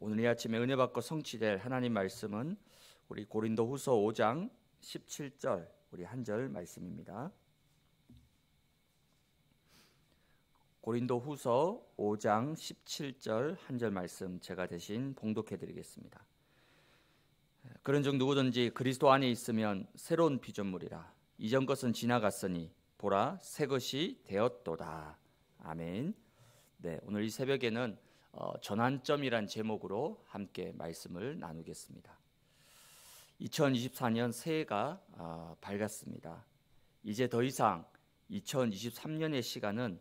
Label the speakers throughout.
Speaker 1: 오늘 이 아침에 은혜 받고 성취될 하나님 말씀은 우리 고린도후서 5장 17절 우리 한 절 말씀입니다. 고린도후서 5장 17절 한 절 말씀 제가 대신 봉독해 드리겠습니다. 그런즉 누구든지 그리스도 안에 있으면 새로운 피조물이라 이전 것은 지나갔으니 보라 새 것이 되었도다. 아멘. 네, 오늘 이 새벽에는 어, 전환점이란 제목으로 함께 말씀을 나누겠습니다. 2024년 새해가 어, 밝았습니다. 이제 더 이상 2023년의 시간은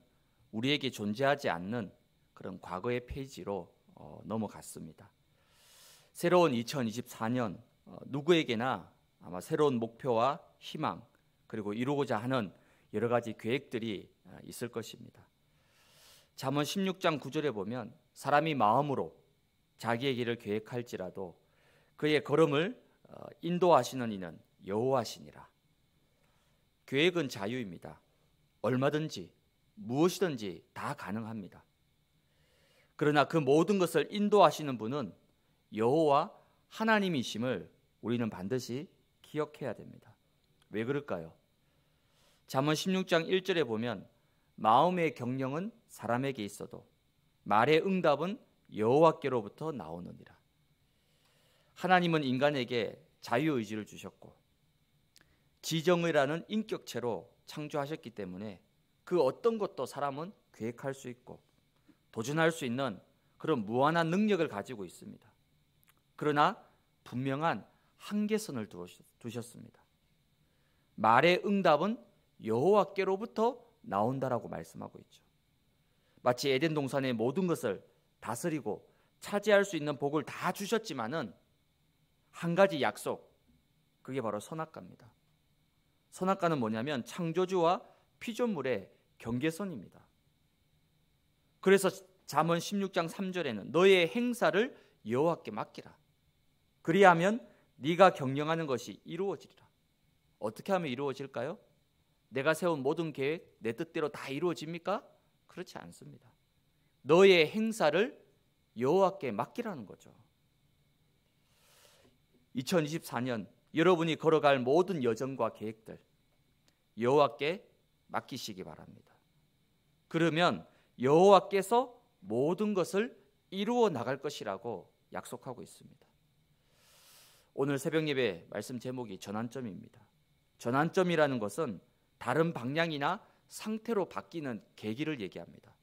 Speaker 1: 우리에게 존재하지 않는 그런 과거의 페이지로 어, 넘어갔습니다. 새로운 2024년 어, 누구에게나 아마 새로운 목표와 희망 그리고 이루고자 하는 여러 가지 계획들이 아, 있을 것입니다. 잠언 16장 9절에 보면 사람이 마음으로 자기의 길을 계획할지라도 그의 걸음을 어, 인도하시는 이는 여호와시니라. 계획은 자유입니다. 얼마든지 무엇이든지 다 가능합니다. 그러나 그 모든 것을 인도하시는 분은 여호와 하나님이심을 우리는 반드시 기억해야 됩니다. 왜 그럴까요? 잠언 16장 1절에 보면 마음의 경영은 사람에게 있어도 말의 응답은 여호와께로부터 나오느니라. 하나님은 인간에게 자유 의지를 주셨고 지정의라는 인격체로 창조하셨기 때문에 그 어떤 것도 사람은 계획할 수 있고 도전할 수 있는 그런 무한한 능력을 가지고 있습니다. 그러나 분명한 한계선을 두셨습니다. 말의 응답은 여호와께로부터 나온다라고 말씀하고 있죠. 마치 에덴 동산의 모든 것을 다스리고 차지할 수 있는 복을 다 주셨지만은 한 가지 약속 그게 바로 선악과입니다. 선악과는 뭐냐면 창조주와 피조물의 경계선입니다. 그래서 잠언 16장 3절에는 너의 행사를 여호와께 맡기라. 그리하면 네가 경영하는 것이 이루어지리라. 어떻게 하면 이루어질까요? 내가 세운 모든 계획 내 뜻대로 다 이루어집니까? 그렇지 않습니다. 너의 행사를 여호와께 맡기라는 거죠. 2024년 여러분이 걸어갈 모든 여정과 계획들 여호와께 맡기시기 바랍니다. 그러면 여호와께서 모든 것을 이루어 나갈 것이라고 약속하고 있습니다. 오늘 새벽 예배 말씀 제목이 전환점입니다. 전환점이라는 것은 다른 방향이나 상태로 바뀌는 계기를 얘기합니다.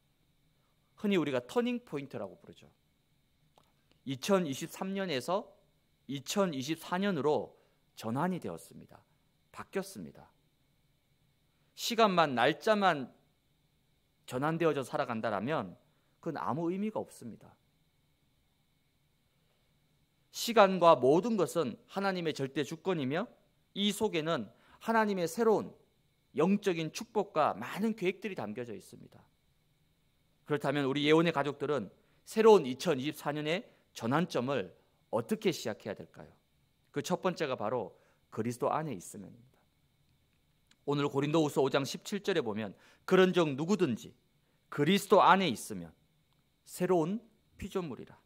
Speaker 1: 흔히 우리가 터닝 포인트라고 부르죠. 2023년에서 2024년으로 전환이 되었습니다. 바뀌었습니다. 시간만 날짜만 전환되어져 살아간다라면 그건 아무 의미가 없습니다. 시간과 모든 것은 하나님의 절대 주권이며 이 속에는 하나님의 새로운 영적인 축복과 많은 계획들이 담겨져 있습니다. 그렇다면 우리 예원의 가족들은 새로운 2024년의 전환점을 어떻게 시작해야 될까요? 그 첫 번째가 바로 그리스도 안에 있으입니다 오늘 고린도후서 5장 17절에 보면 그런즉 누구든지 그리스도 안에 있으면 새로운 피조물이라.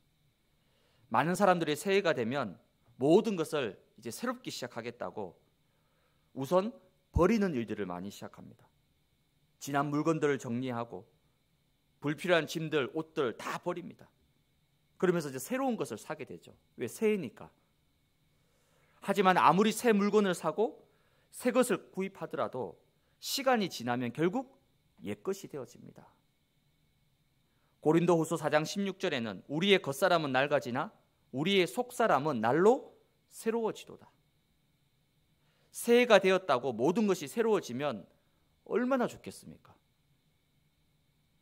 Speaker 1: 많은 사람들이 새해가 되면 모든 것을 이제 새롭게 시작하겠다고 우선 버리는 일들을 많이 시작합니다. 지난 물건들을 정리하고 불필요한 짐들, 옷들 다 버립니다. 그러면서 이제 새로운 것을 사게 되죠. 왜 새해니까. 하지만 아무리 새 물건을 사고 새 것을 구입하더라도 시간이 지나면 결국 옛 것이 되어집니다. 고린도후서 4장 16절에는 우리의 겉사람은 낡아지나 우리의 속사람은 날로 새로워지도다. 새해가 되었다고 모든 것이 새로워지면 얼마나 좋겠습니까?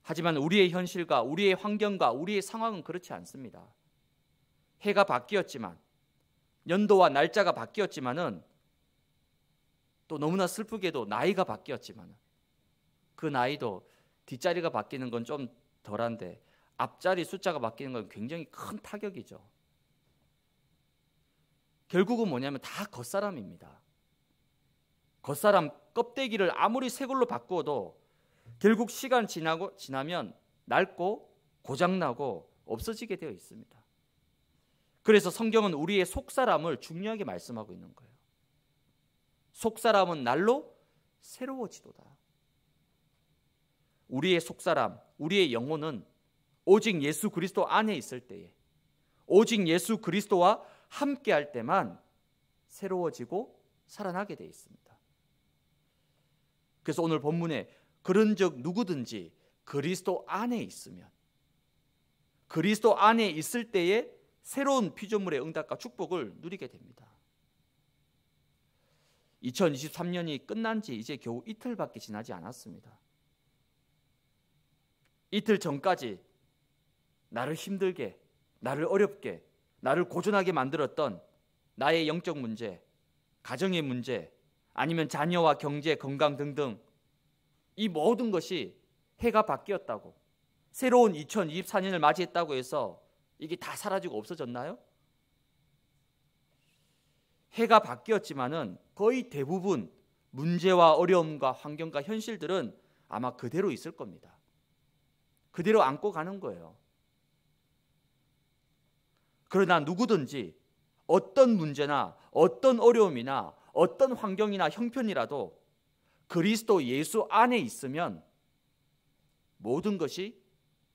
Speaker 1: 하지만 우리의 현실과 우리의 환경과 우리의 상황은 그렇지 않습니다. 해가 바뀌었지만 연도와 날짜가 바뀌었지만은 또 너무나 슬프게도 나이가 바뀌었지만그 나이도 뒷자리가 바뀌는 건 좀 덜한데 앞자리 숫자가 바뀌는 건 굉장히 큰 타격이죠. 결국은 뭐냐면 다 겉사람입니다. 겉사람 껍데기를 아무리 새걸로 바꾸어도 결국 시간 지나고 지나면 낡고 고장나고 없어지게 되어 있습니다. 그래서 성경은 우리의 속사람을 중요하게 말씀하고 있는 거예요. 속사람은 날로 새로워지도다. 우리의 속사람, 우리의 영혼은 오직 예수 그리스도 안에 있을 때에 오직 예수 그리스도와 함께 할 때만 새로워지고 살아나게 되어 있습니다. 그래서 오늘 본문에 그런즉 누구든지 그리스도 안에 있으면 그리스도 안에 있을 때에 새로운 피조물의 응답과 축복을 누리게 됩니다. 2023년이 끝난 지 이제 겨우 이틀밖에 지나지 않았습니다. 이틀 전까지 나를 힘들게, 나를 어렵게, 나를 고전하게 만들었던 나의 영적 문제, 가정의 문제, 아니면 자녀와 경제, 건강 등등 이 모든 것이 해가 바뀌었다고 새로운 2024년을 맞이했다고 해서 이게 다 사라지고 없어졌나요? 해가 바뀌었지만은 거의 대부분 문제와 어려움과 환경과 현실들은 아마 그대로 있을 겁니다. 그대로 안고 가는 거예요. 그러나 누구든지 어떤 문제나 어떤 어려움이나 어떤 환경이나 형편이라도 그리스도 예수 안에 있으면 모든 것이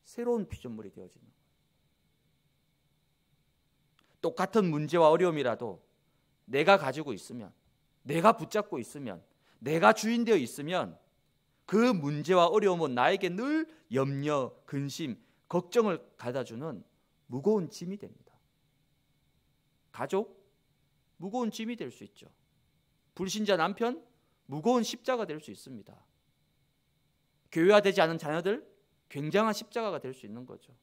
Speaker 1: 새로운 피조물이 되어지는 거 똑같은 문제와 어려움이라도 내가 가지고 있으면, 내가 붙잡고 있으면, 내가 주인되어 있으면 그 문제와 어려움은 나에게 늘 염려, 근심, 걱정을 가다주는 무거운 짐이 됩니다. 가족, 무거운 짐이 될 수 있죠. 불신자 남편 무거운 십자가 될 수 있습니다. 교회화되지 않은 자녀들 굉장한 십자가가 될 수 있는 거죠.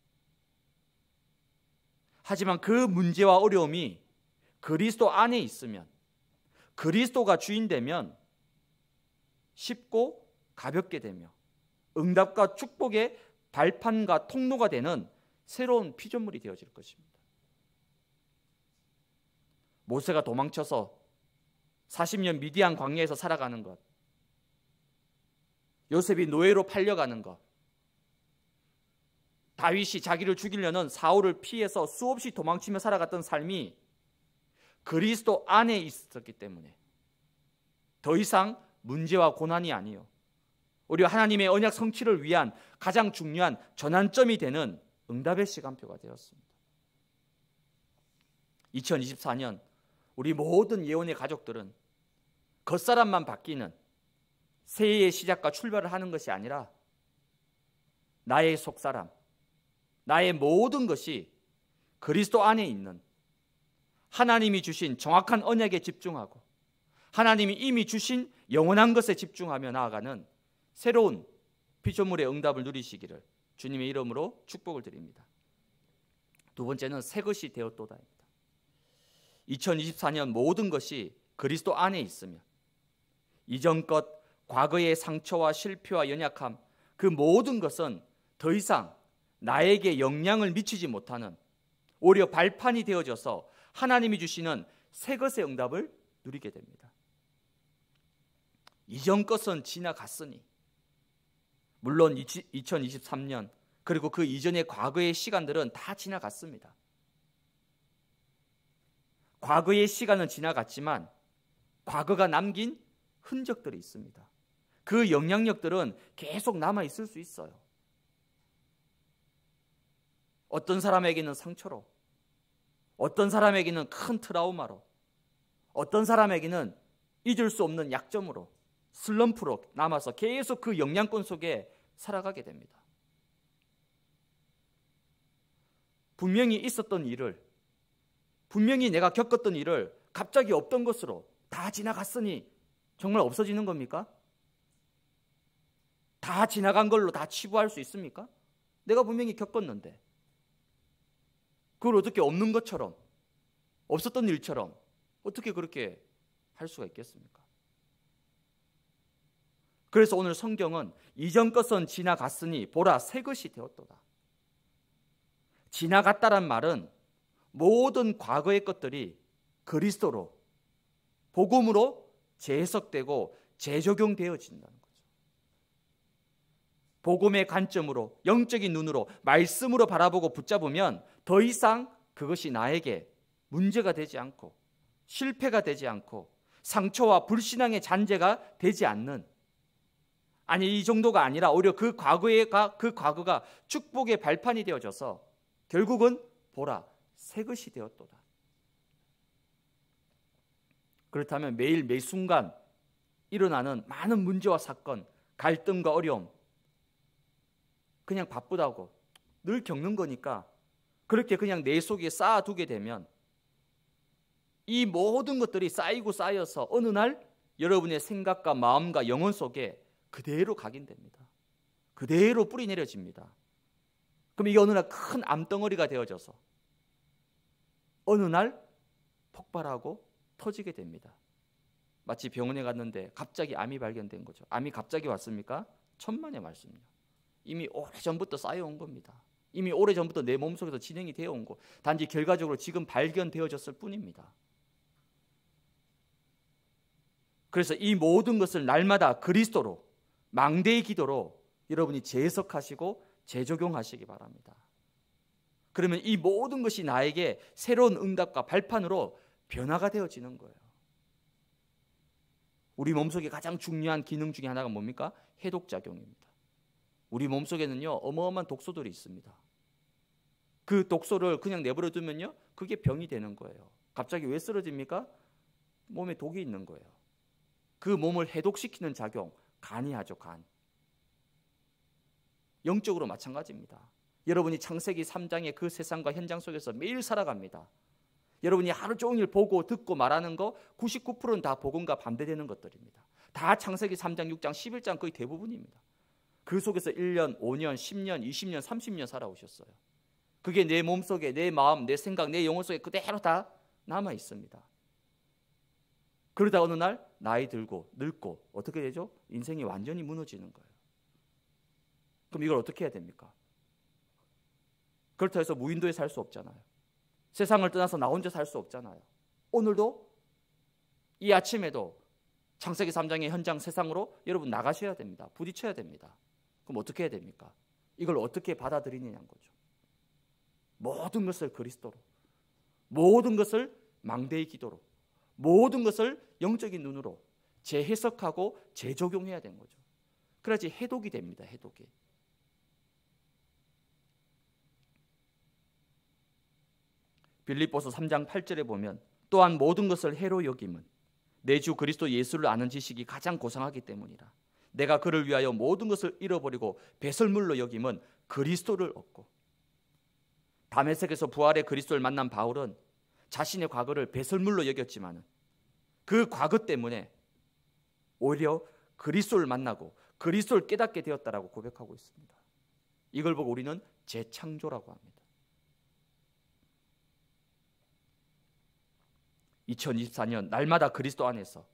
Speaker 1: 하지만 그 문제와 어려움이 그리스도 안에 있으면 그리스도가 주인 되면 쉽고 가볍게 되며 응답과 축복의 발판과 통로가 되는 새로운 피조물이 되어질 것입니다. 모세가 도망쳐서 40년 미디안 광야에서 살아가는 것. 요셉이 노예로 팔려가는 것. 다윗이 자기를 죽이려는 사울을 피해서 수없이 도망치며 살아갔던 삶이 그리스도 안에 있었기 때문에 더 이상 문제와 고난이 아니요. 우리 하나님의 언약 성취를 위한 가장 중요한 전환점이 되는 응답의 시간표가 되었습니다. 2024년 우리 모든 예언의 가족들은 겉사람만 바뀌는 새해의 시작과 출발을 하는 것이 아니라 나의 속사람, 나의 모든 것이 그리스도 안에 있는 하나님이 주신 정확한 언약에 집중하고 하나님이 이미 주신 영원한 것에 집중하며 나아가는 새로운 피조물의 응답을 누리시기를 주님의 이름으로 축복을 드립니다. 두 번째는 새 것이 되었도다. 2024년 모든 것이 그리스도 안에 있으며 이전 것 과거의 상처와 실패와 연약함 그 모든 것은 더 이상 나에게 영향을 미치지 못하는 오히려 발판이 되어져서 하나님이 주시는 새 것의 응답을 누리게 됩니다. 이전 것은 지나갔으니 물론 2023년 그리고 그 이전의 과거의 시간들은 다 지나갔습니다. 과거의 시간은 지나갔지만 과거가 남긴 흔적들이 있습니다. 그 영향력들은 계속 남아 있을 수 있어요. 어떤 사람에게는 상처로, 어떤 사람에게는 큰 트라우마로, 어떤 사람에게는 잊을 수 없는 약점으로, 슬럼프로 남아서 계속 그 영향권 속에 살아가게 됩니다. 분명히 있었던 일을 분명히 내가 겪었던 일을 갑자기 없던 것으로 다 지나갔으니 정말 없어지는 겁니까? 다 지나간 걸로 다 치부할 수 있습니까? 내가 분명히 겪었는데 그걸 어떻게 없는 것처럼 없었던 일처럼 어떻게 그렇게 할 수가 있겠습니까? 그래서 오늘 성경은 이전 것은 지나갔으니 보라 새 것이 되었도다. 지나갔다란 말은 모든 과거의 것들이 그리스도로 복음으로 재해석되고 재적용되어진다는 거죠. 복음의 관점으로 영적인 눈으로 말씀으로 바라보고 붙잡으면 더 이상 그것이 나에게 문제가 되지 않고 실패가 되지 않고 상처와 불신앙의 잔재가 되지 않는 아니 이 정도가 아니라 오히려 그 과거가 그 과거가 축복의 발판이 되어져서 결국은 보라 새 것이 되었도다. 그렇다면 매일 매 순간 일어나는 많은 문제와 사건, 갈등과 어려움 그냥 바쁘다고 늘 겪는 거니까 그렇게 그냥 내 속에 쌓아두게 되면 이 모든 것들이 쌓이고 쌓여서 어느 날 여러분의 생각과 마음과 영혼 속에 그대로 각인됩니다. 그대로 뿌리 내려집니다. 그럼 이게 어느 날 큰 암덩어리가 되어져서 어느 날 폭발하고 터지게 됩니다. 마치 병원에 갔는데 갑자기 암이 발견된 거죠. 암이 갑자기 왔습니까? 천만의 말씀이요. 이미 오래전부터 쌓여온 겁니다. 이미 오래전부터 내 몸속에서 진행이 되어 온 거. 단지 결과적으로 지금 발견되어졌을 뿐입니다. 그래서 이 모든 것을 날마다 그리스도로 망대의 기도로 여러분이 재해석하시고 재적용하시기 바랍니다. 그러면 이 모든 것이 나에게 새로운 응답과 발판으로 변화가 되어지는 거예요. 우리 몸속에 가장 중요한 기능 중에 하나가 뭡니까? 해독 작용입니다. 우리 몸속에는요 어마어마한 독소들이 있습니다. 그 독소를 그냥 내버려 두면요 그게 병이 되는 거예요. 갑자기 왜 쓰러집니까? 몸에 독이 있는 거예요. 그 몸을 해독시키는 작용 간이 하죠 간. 영적으로 마찬가지입니다. 여러분이 창세기 3장의 그 세상과 현장 속에서 매일 살아갑니다. 여러분이 하루 종일 보고 듣고 말하는 거 99%는 다 복음과 반대되는 것들입니다. 다 창세기 3장, 6장, 11장 거의 대부분입니다. 그 속에서 1년, 5년, 10년, 20년, 30년 살아오셨어요. 그게 내 몸속에, 내 마음, 내 생각, 내 영혼 속에 그대로 다 남아 있습니다. 그러다 어느 날 나이 들고 늙고 어떻게 되죠? 인생이 완전히 무너지는 거예요. 그럼 이걸 어떻게 해야 됩니까? 그렇다 고 해서 무인도에 살 수 없잖아요. 세상을 떠나서 나 혼자 살 수 없잖아요. 오늘도 이 아침에도 창세기 3장의 현장 세상으로 여러분 나가셔야 됩니다. 부딪혀야 됩니다. 그럼 어떻게 해야 됩니까? 이걸 어떻게 받아들이느냐는 거죠. 모든 것을 그리스도로, 모든 것을 망대의 기도로, 모든 것을 영적인 눈으로 재해석하고 재적용해야 되는 거죠. 그래야지 해독이 됩니다. 해독이. 빌립보서 3장 8절에 보면 또한 모든 것을 해로 여김은 내 주 그리스도 예수를 아는 지식이 가장 고상하기 때문이라. 내가 그를 위하여 모든 것을 잃어버리고 배설물로 여김은 그리스도를 얻고 다에색에서 부활의 그리스도를 만난 바울은 자신의 과거를 배설물로 여겼지만 그 과거 때문에 오히려 그리스도를 만나고 그리스도를 깨닫게 되었다라고 고백하고 있습니다. 이걸 보고 우리는 재창조라고 합니다. 2024년 날마다 그리스도 안에서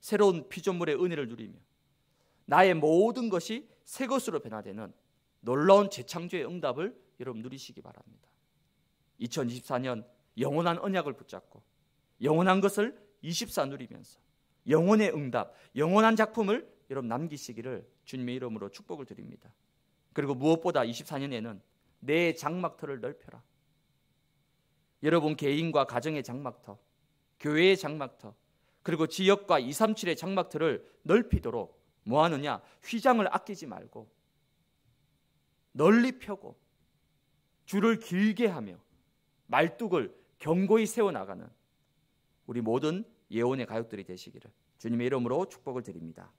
Speaker 1: 새로운 피조물의 은혜를 누리며 나의 모든 것이 새 것으로 변화되는 놀라운 재창조의 응답을 여러분 누리시기 바랍니다. 2024년 영원한 언약을 붙잡고 영원한 것을 24 누리면서 영원의 응답, 영원한 작품을 여러분 남기시기를 주님의 이름으로 축복을 드립니다. 그리고 무엇보다 24년에는 내 장막터를 넓혀라. 여러분 개인과 가정의 장막터, 교회의 장막터 그리고 지역과 237의 장막터를 넓히도록 뭐 하느냐? 휘장을 아끼지 말고 널리 펴고 줄을 길게 하며 말뚝을 견고히 세워 나가는 우리 모든 예원의 가족들이 되시기를 주님의 이름으로 축복을 드립니다.